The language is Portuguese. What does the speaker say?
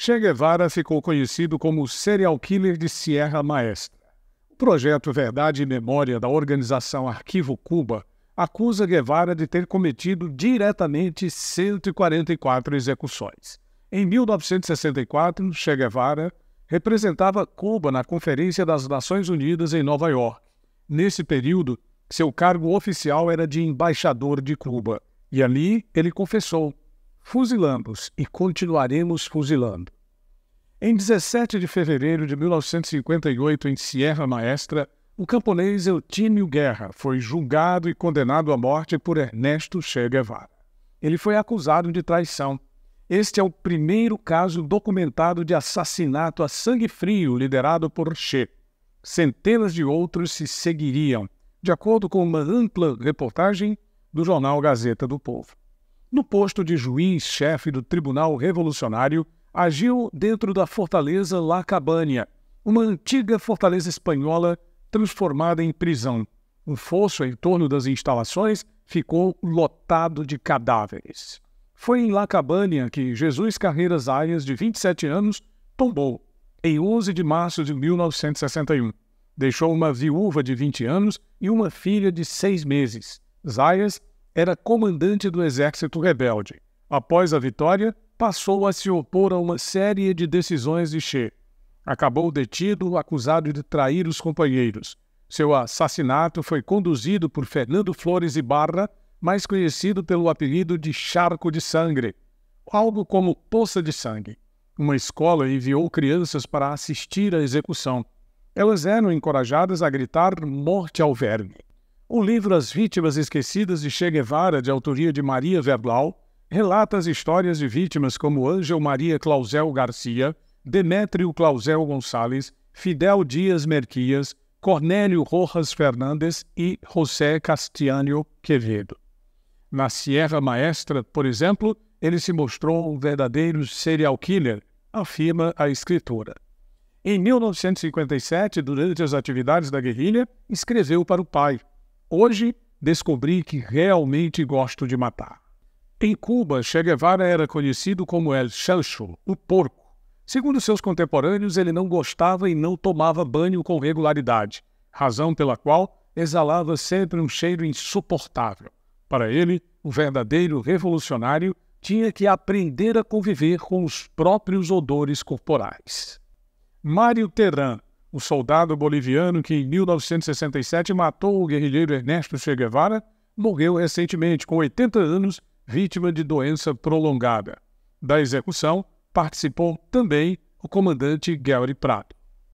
Che Guevara ficou conhecido como o serial killer de Sierra Maestra. O projeto Verdade e Memória da organização Arquivo Cuba acusa Guevara de ter cometido diretamente 144 execuções. Em 1964, Che Guevara representava Cuba na Conferência das Nações Unidas em Nova York. Nesse período, seu cargo oficial era de embaixador de Cuba, e ali ele confessou fuzilamos e continuaremos fuzilando. Em 17 de fevereiro de 1958, em Sierra Maestra, o camponês Eutínio Guerra foi julgado e condenado à morte por Ernesto Che Guevara. Ele foi acusado de traição. Este é o primeiro caso documentado de assassinato a sangue frio liderado por Che. Centenas de outros se seguiriam, de acordo com uma ampla reportagem do jornal Gazeta do Povo no posto de juiz-chefe do Tribunal Revolucionário, agiu dentro da fortaleza La Cabania, uma antiga fortaleza espanhola transformada em prisão. Um fosso em torno das instalações ficou lotado de cadáveres. Foi em La Cabania que Jesus Carreiras Arias, de 27 anos, tombou, em 11 de março de 1961. Deixou uma viúva de 20 anos e uma filha de seis meses. Zayas era comandante do exército rebelde. Após a vitória, passou a se opor a uma série de decisões de Che. Acabou detido, acusado de trair os companheiros. Seu assassinato foi conduzido por Fernando Flores Ibarra, mais conhecido pelo apelido de Charco de Sangue, algo como Poça de Sangue. Uma escola enviou crianças para assistir à execução. Elas eram encorajadas a gritar morte ao verme. O livro As Vítimas Esquecidas de Che Guevara, de autoria de Maria Verblau, relata as histórias de vítimas como Ângel Maria Clausel Garcia, Demétrio Clausel Gonçalves, Fidel Dias Merquias, Cornélio Rojas Fernandes e José Castiano Quevedo. Na Sierra Maestra, por exemplo, ele se mostrou um verdadeiro serial killer, afirma a escritora. Em 1957, durante as atividades da guerrilha, escreveu para o pai, Hoje descobri que realmente gosto de matar. Em Cuba, Che Guevara era conhecido como El Chancho, o porco. Segundo seus contemporâneos, ele não gostava e não tomava banho com regularidade, razão pela qual exalava sempre um cheiro insuportável. Para ele, o verdadeiro revolucionário tinha que aprender a conviver com os próprios odores corporais. Mário Terran, o soldado boliviano que em 1967 matou o guerrilheiro Ernesto Che Guevara, morreu recentemente, com 80 anos, vítima de doença prolongada. Da execução participou também o comandante Gary Prado.